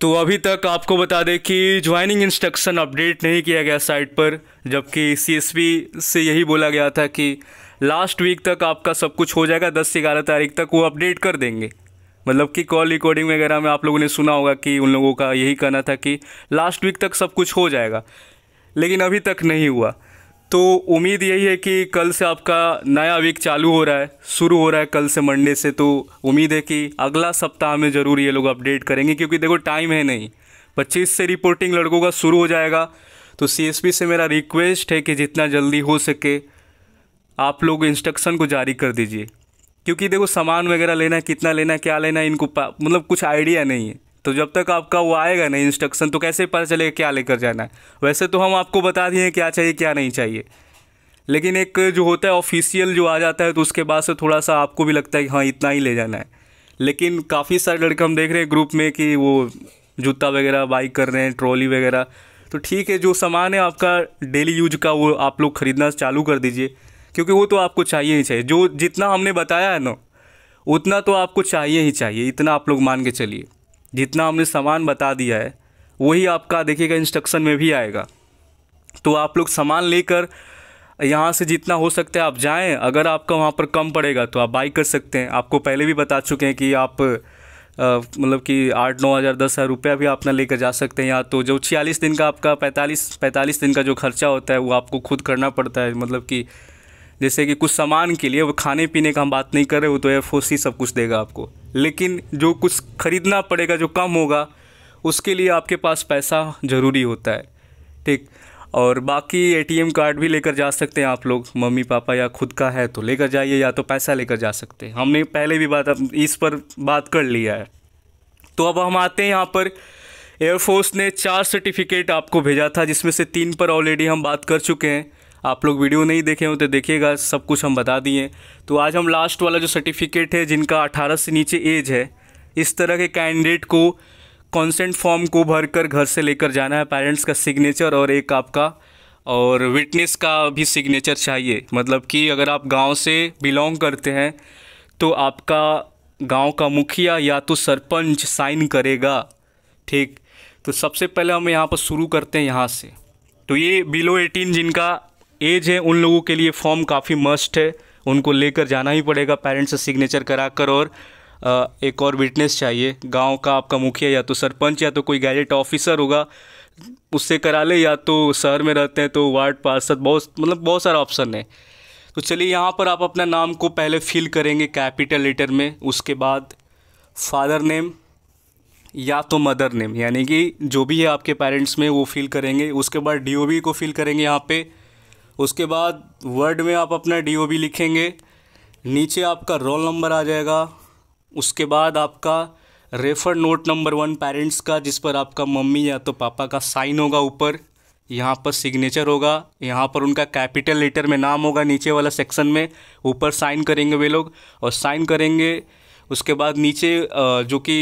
तो अभी तक आपको बता दें कि ज्वाइनिंग इंस्ट्रक्शन अपडेट नहीं किया गया साइट पर जबकि सीएसबी से यही बोला गया था कि लास्ट वीक तक आपका सब कुछ हो जाएगा दस से ग्यारह तारीख तक वो अपडेट कर देंगे मतलब कि कॉल रिकॉर्डिंग वगैरह में आप लोगों ने सुना होगा कि उन लोगों का यही कहना था कि लास्ट वीक तक सब कुछ हो जाएगा लेकिन अभी तक नहीं हुआ तो उम्मीद यही है कि कल से आपका नया वीक चालू हो रहा है शुरू हो रहा है कल से मंडे से तो उम्मीद है कि अगला सप्ताह में ज़रूर ये लोग अपडेट करेंगे क्योंकि देखो टाइम है नहीं पच्चीस से रिपोर्टिंग लड़कों का शुरू हो जाएगा तो सी से मेरा रिक्वेस्ट है कि जितना जल्दी हो सके आप लोग इंस्ट्रक्शन को जारी कर दीजिए क्योंकि देखो सामान वगैरह लेना कितना लेना क्या लेना इनको मतलब कुछ आइडिया नहीं है तो जब तक आपका वो आएगा ना इंस्ट्रक्शन तो कैसे पता चलेगा क्या लेकर जाना है वैसे तो हम आपको बता दिए क्या चाहिए क्या नहीं चाहिए लेकिन एक जो होता है ऑफिशियल जो आ जाता है तो उसके बाद से थोड़ा सा आपको भी लगता है कि हाँ इतना ही ले जाना है लेकिन काफ़ी सारे लड़के हम देख रहे हैं ग्रुप में कि वो जूता वगैरह बाइक कर रहे हैं ट्रॉली वगैरह तो ठीक है जो सामान है आपका डेली यूज का वो आप लोग ख़रीदना चालू कर दीजिए क्योंकि वो तो आपको चाहिए ही चाहिए जो जितना हमने बताया है ना उतना तो आपको चाहिए ही चाहिए इतना आप लोग मान के चलिए जितना हमने सामान बता दिया है वही आपका देखिएगा इंस्ट्रक्शन में भी आएगा तो आप लोग सामान लेकर यहाँ से जितना हो सकता है आप जाएं अगर आपका वहाँ पर कम पड़ेगा तो आप बाई कर सकते हैं आपको पहले भी बता चुके हैं कि आप मतलब कि आठ नौ हज़ार दस हज़ार रुपया भी अपना लेकर जा सकते हैं यहाँ तो जो छियालीस दिन का आपका पैंतालीस पैंतालीस दिन का जो खर्चा होता है वो आपको खुद करना पड़ता है मतलब कि जैसे कि कुछ सामान के लिए वो खाने पीने का हम बात नहीं कर रहे हो तो एयरफोर्स ही सब कुछ देगा आपको लेकिन जो कुछ ख़रीदना पड़ेगा जो कम होगा उसके लिए आपके पास पैसा ज़रूरी होता है ठीक और बाकी एटीएम कार्ड भी लेकर जा सकते हैं आप लोग मम्मी पापा या खुद का है तो लेकर जाइए या तो पैसा लेकर जा सकते हैं हमने पहले भी बात इस पर बात कर लिया है तो अब हम आते हैं यहाँ पर एयरफोर्स ने चार सर्टिफिकेट आपको भेजा था जिसमें से तीन पर ऑलरेडी हम बात कर चुके हैं आप लोग वीडियो नहीं देखे हो तो देखिएगा सब कुछ हम बता दिए तो आज हम लास्ट वाला जो सर्टिफिकेट है जिनका 18 से नीचे एज है इस तरह के कैंडिडेट को कॉन्सेंट फॉर्म को भरकर घर से लेकर जाना है पेरेंट्स का सिग्नेचर और एक आपका और विटनेस का भी सिग्नेचर चाहिए मतलब कि अगर आप गांव से बिलोंग करते हैं तो आपका गांव का मुखिया या तो सरपंच साइन करेगा ठीक तो सबसे पहले हम यहाँ पर शुरू करते हैं यहाँ से तो ये बिलो एटीन जिनका एज है उन लोगों के लिए फॉर्म काफ़ी मस्ट है उनको लेकर जाना ही पड़ेगा पेरेंट्स से सिग्नेचर करा कर और एक और विटनेस चाहिए गांव का आपका मुखिया या तो सरपंच या तो कोई गैजेट ऑफिसर होगा उससे करा ले या तो शहर में रहते हैं तो वार्ड पार्षद बहुत मतलब बहुत सारा ऑप्शन है तो चलिए यहाँ पर आप अपना नाम को पहले फिल करेंगे कैपिटल लेटर में उसके बाद फादर नेम या तो मदर नेम यानी कि जो भी है आपके पेरेंट्स में वो फिल करेंगे उसके बाद डी को फिल करेंगे यहाँ पर उसके बाद वर्ड में आप अपना डी लिखेंगे नीचे आपका रोल नंबर आ जाएगा उसके बाद आपका refer note number one parents का जिस पर आपका मम्मी या तो पापा का साइन होगा ऊपर यहाँ पर सिग्नेचर होगा यहाँ पर उनका कैपिटल लेटर में नाम होगा नीचे वाला सेक्शन में ऊपर साइन करेंगे वे लोग और साइन करेंगे उसके बाद नीचे जो कि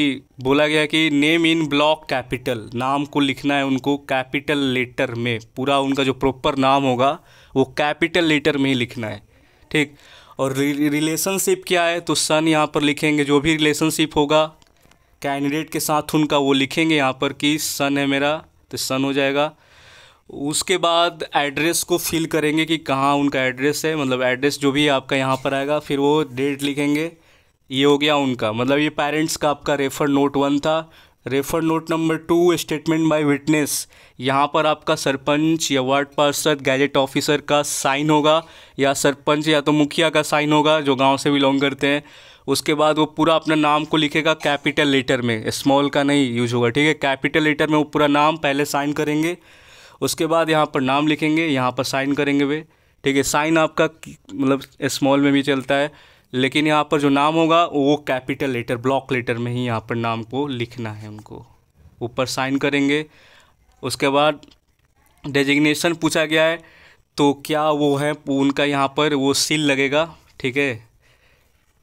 बोला गया कि नेम इन ब्लॉक कैपिटल नाम को लिखना है उनको कैपिटल लेटर में पूरा उनका जो प्रॉपर नाम होगा वो कैपिटल लेटर में ही लिखना है ठीक और रिलेशनशिप क्या है तो सन यहाँ पर लिखेंगे जो भी रिलेशनशिप होगा कैंडिडेट के साथ उनका वो लिखेंगे यहाँ पर कि सन है मेरा तो सन हो जाएगा उसके बाद एड्रेस को फिल करेंगे कि कहाँ उनका एड्रेस है मतलब एड्रेस जो भी आपका यहाँ पर आएगा फिर वो डेट लिखेंगे ये हो गया उनका मतलब ये पेरेंट्स का आपका रेफर नोट वन था refer note number two statement by witness यहाँ पर आपका सरपंच या वार्ड पार्षद गैजेट ऑफिसर का साइन होगा या सरपंच या तो मुखिया का साइन होगा जो गांव से बिलोंग करते हैं उसके बाद वो पूरा अपना नाम को लिखेगा कैपिटल लेटर में स्मॉल का नहीं यूज होगा ठीक है कैपिटल लेटर में वो पूरा नाम पहले साइन करेंगे उसके बाद यहाँ पर नाम लिखेंगे यहाँ पर साइन करेंगे वे ठीक है साइन आपका मतलब स्मॉल में भी चलता है लेकिन यहाँ पर जो नाम होगा वो कैपिटल लेटर ब्लॉक लेटर में ही यहाँ पर नाम को लिखना है उनको ऊपर साइन करेंगे उसके बाद डेजिग्नेशन पूछा गया है तो क्या वो है उनका यहाँ पर वो सील लगेगा ठीक है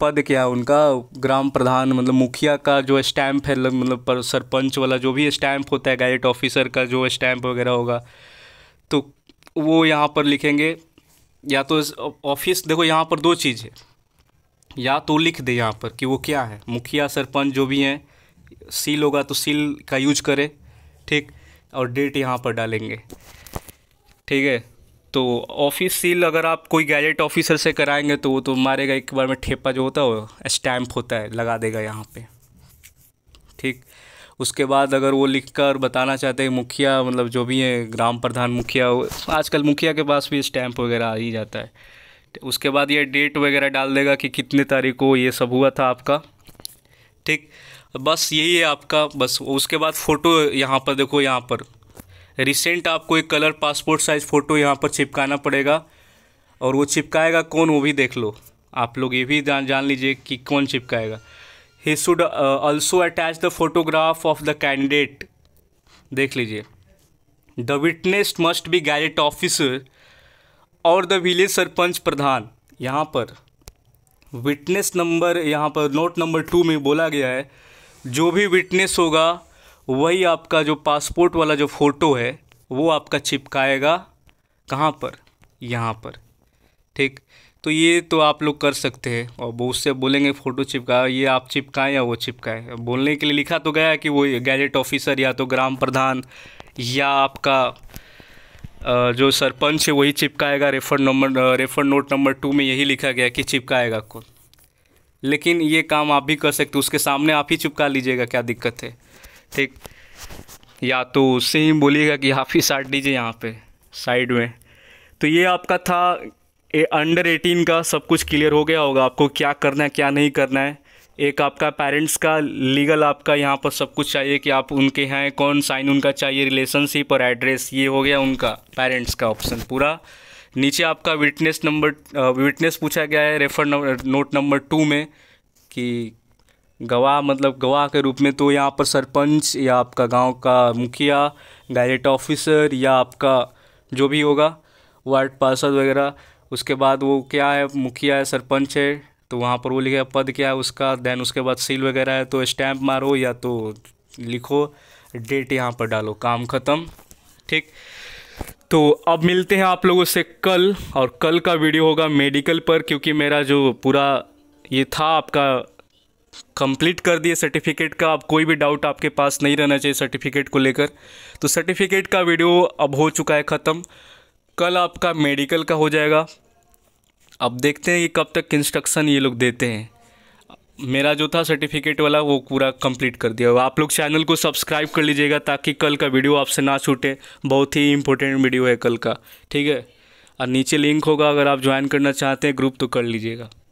पद क्या उनका ग्राम प्रधान मतलब मुखिया का जो स्टैम्प है मतलब पर सरपंच वाला जो भी स्टैम्प होता है गाइड ऑफिसर का जो स्टैम्प वगैरह होगा तो वो यहाँ पर लिखेंगे या तो ऑफिस देखो यहाँ पर दो चीज़ है या तो लिख दे यहाँ पर कि वो क्या है मुखिया सरपंच जो भी हैं सील होगा तो सील का यूज करें ठीक और डेट यहाँ पर डालेंगे ठीक है तो ऑफिस सील अगर आप कोई गैजेट ऑफिसर से कराएंगे तो वो तो मारेगा एक बार में ठेपा जो होता है वो स्टैम्प होता है लगा देगा यहाँ पे ठीक उसके बाद अगर वो लिख कर बताना चाहते हैं मुखिया मतलब जो भी है ग्राम प्रधान मुखिया आजकल मुखिया के पास भी स्टैम्प वगैरह आ ही जाता है उसके बाद ये डेट वगैरह डाल देगा कि कितने तारीख को ये सब हुआ था आपका ठीक बस यही है आपका बस उसके बाद फ़ोटो यहाँ पर देखो यहाँ पर रिसेंट आपको एक कलर पासपोर्ट साइज़ फ़ोटो यहाँ पर चिपकाना पड़ेगा और वो चिपकाएगा कौन वो भी देख लो आप लोग ये भी जान जान लीजिए कि कौन चिपकाएगा he should also attach the photograph of the candidate देख लीजिए the witness must be gazette officer और द विलेज सरपंच प्रधान यहाँ पर विटनेस नंबर यहाँ पर नोट नंबर टू में बोला गया है जो भी विटनेस होगा वही आपका जो पासपोर्ट वाला जो फ़ोटो है वो आपका चिपकाएगा कहाँ पर यहाँ पर ठीक तो ये तो आप लोग कर सकते हैं और वो उससे बोलेंगे फ़ोटो चिपका ये आप चिपकाएं या वो चिपकाएं बोलने के लिए लिखा तो गया कि वो गैजेट ऑफिसर या तो ग्राम प्रधान या आपका जो सरपंच है वही चिपकाएगा refer number refer note number two में यही लिखा गया कि चिपकाएगा कौन लेकिन ये काम आप भी कर सकते उसके सामने आप ही चिपका लीजिएगा क्या दिक्कत है ठीक या तो उससे ही बोलिएगा कि हाफ़ ही साट दीजिए यहाँ पे साइड में तो ये आपका था ए, अंडर एटीन का सब कुछ क्लियर हो गया होगा आपको क्या करना है क्या नहीं करना है एक आपका पेरेंट्स का लीगल आपका यहाँ पर सब कुछ चाहिए कि आप उनके हैं कौन साइन उनका चाहिए रिलेशनशिप और एड्रेस ये हो गया उनका पेरेंट्स का ऑप्शन पूरा नीचे आपका विटनेस नंबर विटनेस पूछा गया है refer number note number two में कि गवाह मतलब गवाह के रूप में तो यहाँ पर सरपंच या आपका गांव का मुखिया डायरेक्ट ऑफिसर या आपका जो भी होगा वार्ड पार्षद वगैरह उसके बाद वो क्या है मुखिया है सरपंच है तो वहाँ पर वो लिखे पद क्या है उसका देन उसके बाद सील वगैरह है तो स्टैम्प मारो या तो लिखो डेट यहाँ पर डालो काम ख़त्म ठीक तो अब मिलते हैं आप लोगों से कल और कल का वीडियो होगा मेडिकल पर क्योंकि मेरा जो पूरा ये था आपका कंप्लीट कर दिए सर्टिफिकेट का अब कोई भी डाउट आपके पास नहीं रहना चाहिए सर्टिफिकेट को लेकर तो सर्टिफिकेट का वीडियो अब हो चुका है ख़त्म कल आपका मेडिकल का हो जाएगा अब देखते हैं कि कब तक इंस्ट्रक्शन ये लोग देते हैं मेरा जो था सर्टिफिकेट वाला वो पूरा कंप्लीट कर दिया आप लोग चैनल को सब्सक्राइब कर लीजिएगा ताकि कल का वीडियो आपसे ना छूटे बहुत ही इंपॉर्टेंट वीडियो है कल का ठीक है और नीचे लिंक होगा अगर आप ज्वाइन करना चाहते हैं ग्रुप तो कर लीजिएगा